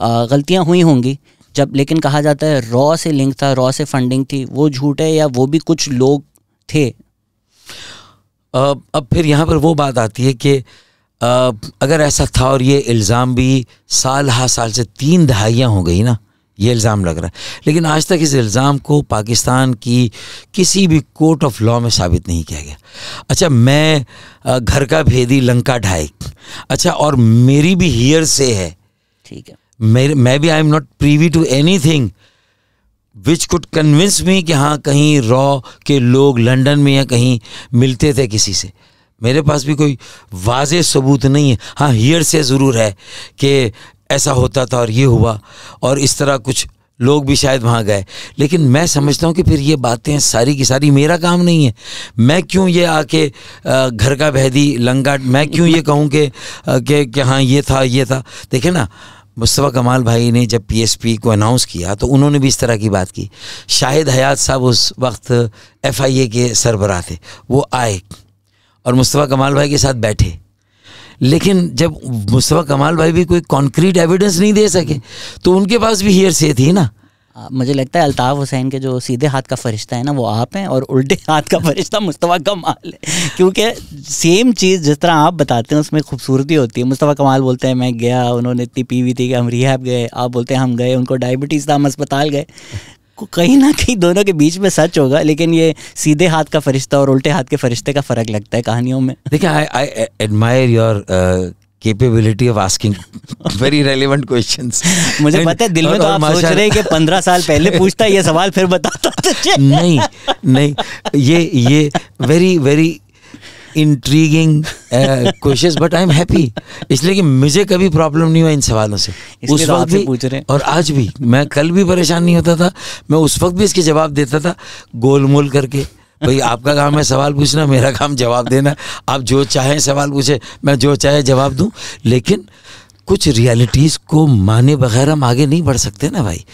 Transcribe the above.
गलतियाँ हुई होंगी जब लेकिन कहा जाता है रॉ से लिंक था रॉ से फंडिंग थी वो झूठ है या वो भी कुछ लोग थे अब फिर यहाँ पर वो बात आती है कि अगर ऐसा था और ये इल्ज़ाम भी साल हा साल से तीन दहाइयाँ हो गई ना ये इल्ज़ाम लग रहा है लेकिन आज तक इस इल्ज़ाम को पाकिस्तान की किसी भी कोर्ट ऑफ लॉ में साबित नहीं किया गया अच्छा मैं घर का भेदी लंका ढाई अच्छा और मेरी भी हियर से है ठीक है maybe I am not privy to anything which could convince me कि हाँ कहीं रॉ के लोग लंडन में या कहीं मिलते थे किसी से मेरे पास भी कोई वाज सबूत नहीं है हाँ हियर से ज़रूर है कि ऐसा होता था और ये हुआ और इस तरह कुछ लोग भी शायद वहाँ गए लेकिन मैं समझता हूँ कि फिर ये बातें सारी की सारी मेरा काम नहीं है मैं क्यों ये आके घर का भेदी लंगा मैं क्यों ये कहूँ कि, कि हाँ ये था ये था देखे ना मुस्तफ़ा कमाल भाई ने जब पीएसपी को अनाउंस किया तो उन्होंने भी इस तरह की बात की शाहिद हयात साहब उस वक्त एफआईए के सरबरा थे वो आए और मुस्तफ़ा कमाल भाई के साथ बैठे लेकिन जब मुस्तफ़ा कमाल भाई भी कोई कॉन्क्रीट एविडेंस नहीं दे सके तो उनके पास भी हेयर से थी ना मुझे लगता है अल्ताफ़ हुसैन के जो सीधे हाथ का फरिश्ता है ना वो आप हैं और उल्टे हाथ का फरिश्ता मुस्तफ़ा कमाल है क्योंकि सेम चीज़ जिस तरह आप बताते हैं उसमें खूबसूरती होती है मुस्तफ़ा कमाल बोलते हैं मैं गया उन्होंने इतनी पी हुई थी कि हम रिहाब गए आप बोलते हैं हम गए उनको डायबिटीज़ था हम अस्पताल गए कहीं ना कहीं दोनों के बीच में सच होगा लेकिन ये सीधे हाथ का फरिश्ता और उल्टे हाथ के फरिश्ते का फ़र्क लगता है कहानियों में देखिए I I admire your capability of asking very relevant question मुझे पता है दिल में तो आप सोच रहे हैं कि पंद्रह साल पहले पूछता ये सवाल फिर बताता नहीं नहीं ये ये very very intriguing question but I am happy इसलिए कि मुझे कभी प्रॉब्लम नहीं हुआ इन सवालों से तो उस वक्त भी पूछ रहे हैं और आज भी मैं कल भी परेशान नहीं होता था मैं उस वक्त भी इसके जवाब देता था गोलमोल करके भाई आपका काम है सवाल पूछना मेरा काम जवाब देना आप जो चाहें सवाल पूछे मैं जो चाहे जवाब दूँ लेकिन कुछ रियलिटीज़ को माने बगैर हम आगे नहीं बढ़ सकते ना भाई